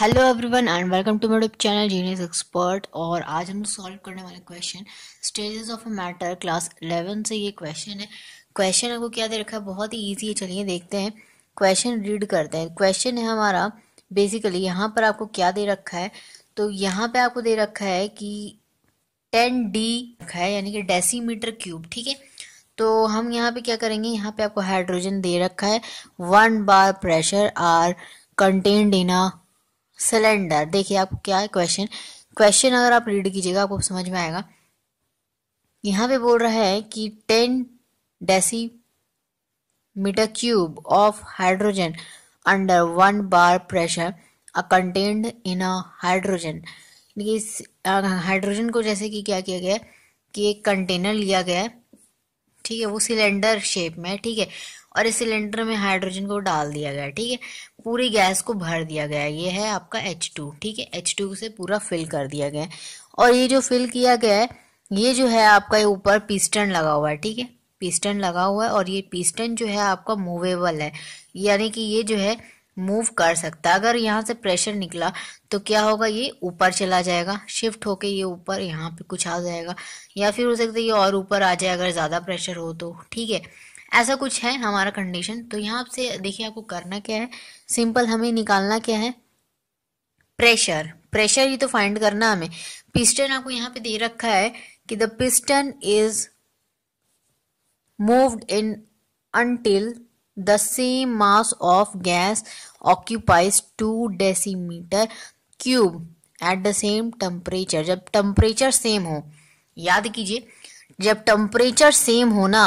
hello everyone and welcome to my channel genius expert और आज हम सॉल्व करने वाले question states of a matter class eleven से ये क्वेश्चन है क्वेश्चन आपको क्या दे रखा है बहुत ही ईजी है चलिए देखते हैं क्वेश्चन रीड करते हैं क्वेश्चन है हमारा बेसिकली यहाँ पर आपको क्या दे रखा है तो यहाँ पर आपको दे रखा है कि टेन डी रखा है यानी कि डेसी क्यूब ठीक है तो हम यहाँ पर क्या करेंगे यहाँ पर आपको हाइड्रोजन दे रखा है one bar pressure are contained in a cylinder देखिए आपको क्या है क्वेश्चन क्वेश्चन अगर आप रीड कीजिएगा आपको समझ में आएगा यहाँ पे बोल रहा है कि ten decimetre cube of hydrogen under one bar pressure a contained in a hydrogen इस हाइड्रोजन को जैसे कि क्या किया गया कि एक कंटेनर लिया गया है ठीक है वो सिलेंडर शेप में ठीक है और इस सिलेंडर में हाइड्रोजन को डाल दिया गया है ठीक है पूरी गैस को भर दिया गया है ये है आपका एच टू ठीक है एच टू से पूरा फिल कर दिया गया है और ये जो फिल किया गया है ये जो है आपका ऊपर पिस्टन लगा हुआ है ठीक है पिस्टन लगा हुआ है और ये पिस्टन जो है आपका मूवेबल है यानी कि ये जो है मूव कर सकता है अगर यहाँ से प्रेशर निकला तो क्या होगा ये ऊपर चला जाएगा शिफ्ट होके ये ऊपर यहाँ पे कुछ आ जाएगा या फिर हो सकता है ये और ऊपर आ जाए अगर ज़्यादा प्रेशर हो तो ठीक है ऐसा कुछ है हमारा कंडीशन तो यहाँ आपसे देखिए आपको करना क्या है सिंपल हमें निकालना क्या है प्रेशर प्रेशर ही तो फाइंड करना हमें पिस्टन आपको यहाँ पे दे रखा है कि the piston is moved in until the same mass of gas occupies two decimetre cube at the same temperature जब टेम्परेचर सेम हो याद कीजिए जब टेम्परेचर सेम हो ना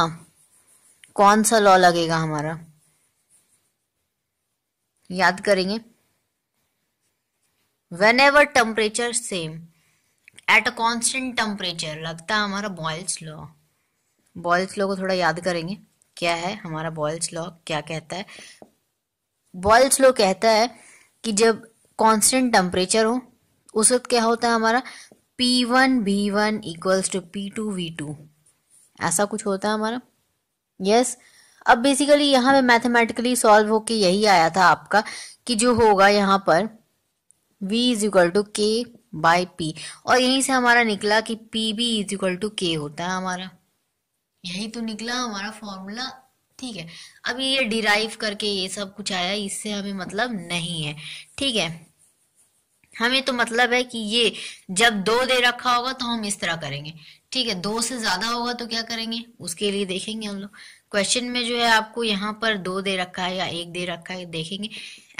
कौन सा लॉ लगेगा हमारा याद करेंगे whenever temperature same at a constant temperature लगता है हमारा बॉयल्स लॉ बॉयल्स लॉ को थोड़ा याद करेंगे क्या है हमारा बॉयल्स लॉ क्या कहता है बॉयल्स लॉ कहता है कि जब कॉन्स्टेंट टेम्परेचर हो उस वक्त क्या होता है हमारा P one B one equals two P two V two ऐसा कुछ होता है हमारा यस अब बेसिकली यहाँ पे मैथमेटिकली सॉल्व होके यही आया था आपका कि जो होगा यहाँ पर v is equal to K by P और यहीं से हमारा निकला कि P B is equal to K होता है हमारा यही तो निकला हमारा फॉर्मूला ठीक है अब ये डिराइव करके ये सब कुछ आया इससे हमें मतलब नहीं है ठीक है हमें तो मतलब है कि ये जब दो दे रखा होगा तो हम इस तरह करेंगे ठीक है दो से ज्यादा होगा तो क्या करेंगे उसके लिए देखेंगे हम लोग क्वेश्चन में जो है आपको यहाँ पर दो दे रखा है या एक दे रखा है देखेंगे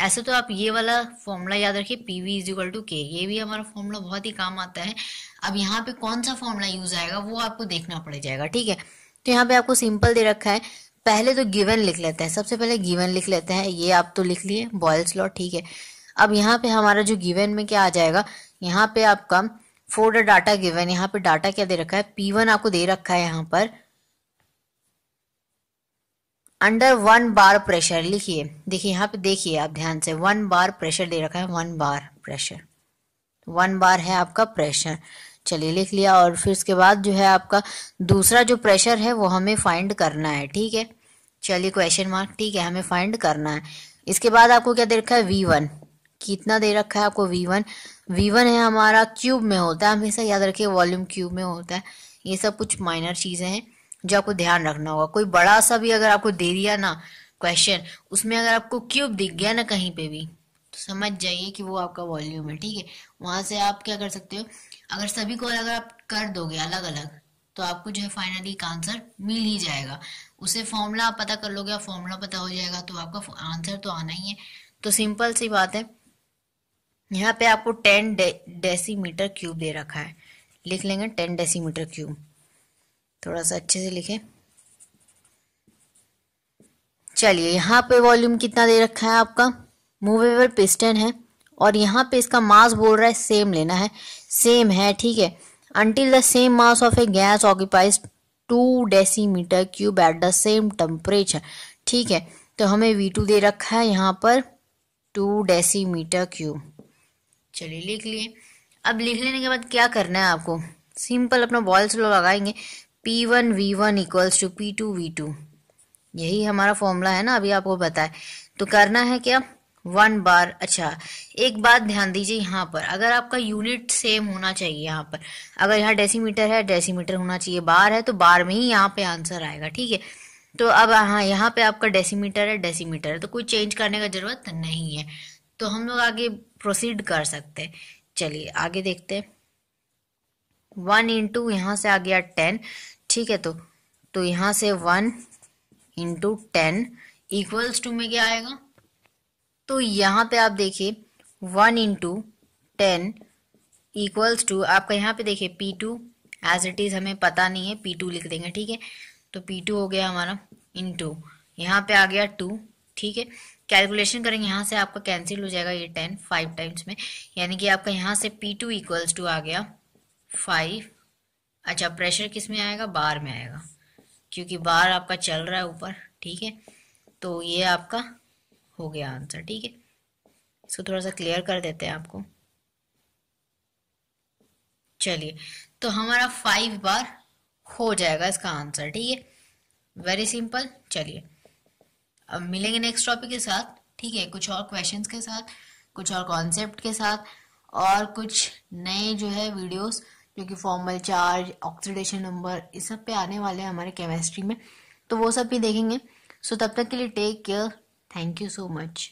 ऐसे तो आप ये वाला फॉर्मूला याद रखिए P V is equal to K ये भी हमारा फॉर्मूला बहुत ही काम आता है अब यहाँ पे कौन सा फॉर्मूला यूज आएगा वो आपको देखना पड़ जाएगा ठीक है तो यहाँ पे आपको सिंपल दे रखा है पहले तो गिवन लिख लेते हैं सबसे पहले गिवन लिख लेते हैं ये आप तो लिख लिए बॉयल्स लॉ ठीक है अब यहाँ पे हमारा जो गिवन में क्या आ जाएगा यहाँ पे आपका फोर द डाटा गिवन यहाँ पे डाटा क्या दे रखा है पी वन आपको दे रखा है यहाँ पर अंडर वन बार प्रेशर लिखिए देखिए यहाँ पे देखिए आप ध्यान से वन बार प्रेशर दे रखा है one bar pressure one bar है आपका प्रेशर चलिए लिख लिया और फिर उसके बाद जो है आपका दूसरा जो प्रेशर है वो हमें फाइंड करना है ठीक है चलिए क्वेश्चन मार्क ठीक है हमें फाइंड करना है इसके बाद आपको क्या दे रखा है वी वन कितना दे रखा है आपको वी वन वी वन है हमारा क्यूब में होता है हमेशा याद रखिए वॉल्यूम क्यूब में होता है ये सब कुछ माइनर चीज़ें हैं जो आपको ध्यान रखना होगा कोई बड़ा सा भी अगर आपको दे दिया ना क्वेश्चन उसमें अगर आपको क्यूब दिख गया ना कहीं पे भी तो समझ जाइए कि वो आपका वॉल्यूम है ठीक है वहाँ से आप क्या कर सकते हो अगर सभी को अगर आप कर दोगे अलग अलग तो आपको जो है फाइनली एक आंसर मिल ही जाएगा उसे फॉर्मूला आप पता कर लोगे आप फॉर्मूला पता हो जाएगा तो आपका आंसर तो आना ही है तो सिंपल सी बात है यहाँ पे आपको टेन डेसीमीटर क्यूब दे रखा है लिख लेंगे टेन डेसीमीटर क्यूब थोड़ा सा अच्छे से लिखें चलिए यहाँ पे वॉल्यूम कितना दे रखा है आपका मूवेबल पिस्टन है और यहाँ पे इसका मास बोल रहा है सेम लेना है सेम है ठीक है until the same mass of a gas occupies two decimetre cube at the same temperature ठीक है तो हमें वी टू दे रखा है यहाँ पर टू डेसीमीटर क्यूब चलिए लिख लिए अब लिख लेने के बाद क्या करना है आपको सिंपल अपना बॉल्स तो लो लगाएंगे P one V one equals two P two V two यही हमारा फॉर्मूला है ना अभी आपको पता है तो करना है क्या वन बार अच्छा एक बात ध्यान दीजिए यहाँ पर अगर आपका यूनिट सेम होना चाहिए यहाँ पर अगर यहाँ डेसीमीटर है डेसीमीटर होना चाहिए बार है तो बार में ही यहाँ पे आंसर आएगा ठीक है तो अब हाँ यहाँ पे आपका डेसीमीटर है डेसीमीटर है तो कोई चेंज करने का जरूरत नहीं है तो हम लोग आगे प्रोसीड कर सकते हैं चलिए आगे देखते हैं वन इंटू यहाँ से आ गया टेन ठीक है तो तो यहाँ से one into ten equals two में क्या आएगा तो यहाँ पे आप देखिए one into ten equals two आपका यहाँ पे देखिए P two as it is हमें पता नहीं है पी टू लिख देंगे ठीक है तो पी टू हो गया हमारा इंटू यहाँ पे आ गया टू ठीक है कैलकुलेशन करेंगे यहाँ से आपका कैंसिल हो जाएगा ये टेन फाइव टाइम्स में यानी कि आपका यहाँ से पी टू इक्वल्स टू आ गया फाइव अच्छा प्रेशर किस में आएगा बार में आएगा क्योंकि बार आपका चल रहा है ऊपर ठीक है तो ये आपका हो गया आंसर ठीक है सो थोड़ा सा क्लियर कर देते हैं आपको चलिए तो हमारा फाइव बार हो जाएगा इसका आंसर ठीक है वेरी सिंपल चलिए अब मिलेंगे नेक्स्ट टॉपिक के साथ ठीक है कुछ और क्वेश्चंस के साथ कुछ और कॉन्सेप्ट के साथ और कुछ नए जो है वीडियोस जो कि फॉर्मल चार्ज ऑक्सीडेशन नंबर इस सब पे आने वाले हैं हमारे केमिस्ट्री में तो वो सब भी देखेंगे सो तब तक के लिए take care thank you so much